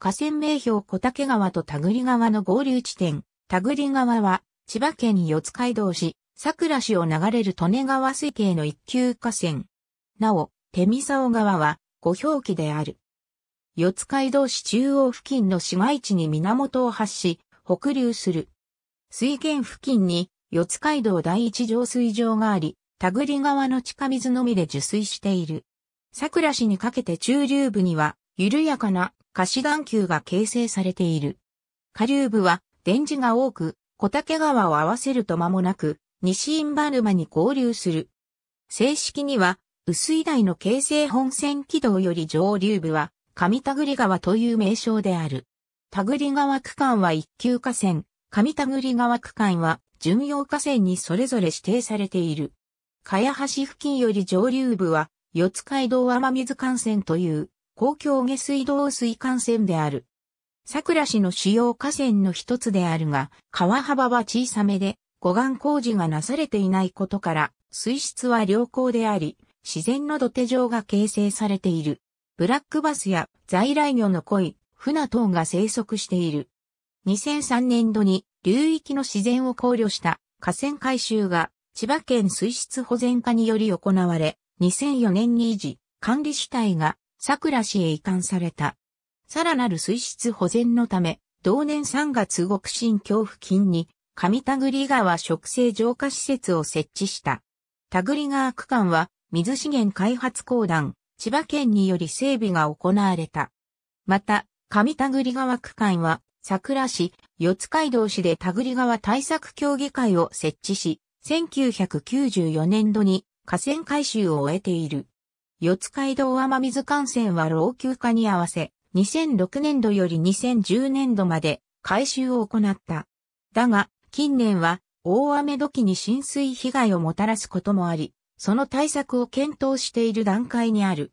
河川名標小竹川と田栗川の合流地点、田栗川は、千葉県四街道市、桜市を流れる利根川水系の一級河川。なお、手見沢川は、ご表記である。四街道市中央付近の市街地に源を発し、北流する。水源付近に、四街道第一浄水場があり、田栗川の地下水のみで受水している。桜市にかけて中流部には、緩やかな貸し眼球が形成されている。下流部は電磁が多く、小竹川を合わせると間もなく、西インバルマに合流する。正式には、薄い台の形成本線軌道より上流部は、上田栗川という名称である。田栗川区間は一級河川、上田栗川区間は巡洋河川にそれぞれ指定されている。茅橋付近より上流部は、四街道雨水幹線という公共下水道水管線である。桜市の主要河川の一つであるが、川幅は小さめで、護岸工事がなされていないことから、水質は良好であり、自然の土手上が形成されている。ブラックバスや在来魚の鯉、船等が生息している。2003年度に流域の自然を考慮した河川改修が千葉県水質保全課により行われ、2004年に維持、管理主体が桜市へ移管された。さらなる水質保全のため、同年3月極新橋付近に、上田栗川植生浄化施設を設置した。田栗川区間は、水資源開発公団、千葉県により整備が行われた。また、上田栗川区間は、桜市、四街道市で田栗川対策協議会を設置し、1994年度に河川改修を終えている。四街道雨水幹線は老朽化に合わせ、2006年度より2010年度まで改修を行った。だが、近年は大雨時に浸水被害をもたらすこともあり、その対策を検討している段階にある。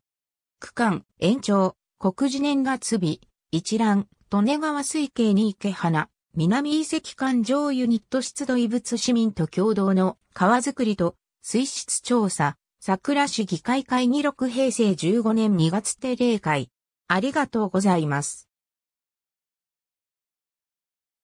区間、延長、国時年月日、一覧、利根川水系に池花、南遺跡間上ユニット出土遺物市民と共同の川づくりと水質調査、桜市議会会議録平成15年2月定例会。ありがとうございます。